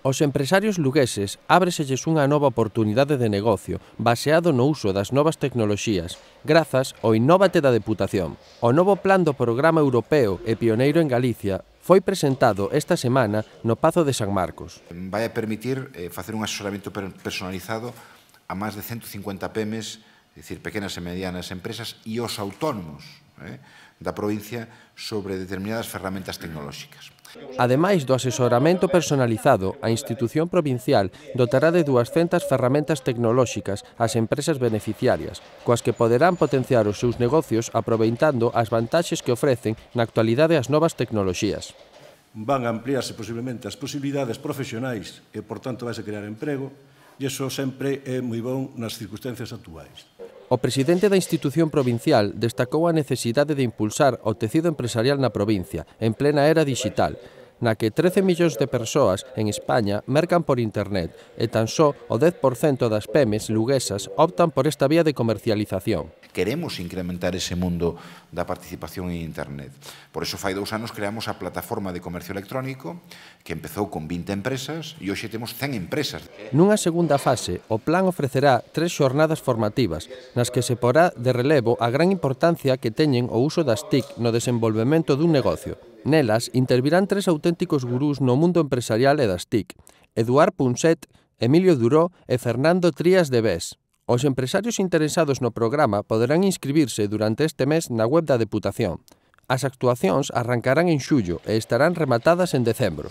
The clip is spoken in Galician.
Os empresarios lugueses ábreselles unha nova oportunidade de negocio baseado no uso das novas tecnoloxías, grazas ao Innovate da Deputación. O novo plan do Programa Europeo e pioneiro en Galicia foi presentado esta semana no Pazo de San Marcos. Vai a permitir eh, facer un asesoramento personalizado a máis de 150 PMEs, é dicir, pequenas e medianas empresas, e os autónomos, Eh, da provincia sobre determinadas ferramentas tecnolóxicas. Ademais do asesoramento personalizado, a institución provincial dotará de 200 ferramentas tecnolóxicas ás empresas beneficiarias, coas que poderán potenciar os seus negocios aproveitando as vantaxes que ofrecen na actualidade as novas tecnoloxías. Van a ampliarse posiblemente as posibilidades profesionais e, por tanto, vais a crear emprego, e iso sempre é moi bon nas circunstancias actuais. O presidente da institución provincial destacou a necesidade de impulsar o tecido empresarial na provincia, en plena era digital, na que 13 millóns de persoas en España mercan por internet e tan só o 10% das pemes luguesas optan por esta vía de comercialización. Queremos incrementar ese mundo da participación en Internet. Por eso fai dous anos creamos a plataforma de comercio electrónico que empezou con 20 empresas e hoxe temos 100 empresas. Nunha segunda fase, o plan ofrecerá tres xornadas formativas nas que se porá de relevo a gran importancia que teñen o uso das TIC no desenvolvemento dun negocio. Nelas intervirán tres auténticos gurús no mundo empresarial e das TIC, Eduard Punset, Emilio Duró e Fernando Trías de Bes. Os empresarios interesados no programa poderán inscribirse durante este mes na web da Deputación. As actuacións arrancarán en xullo e estarán rematadas en decembro.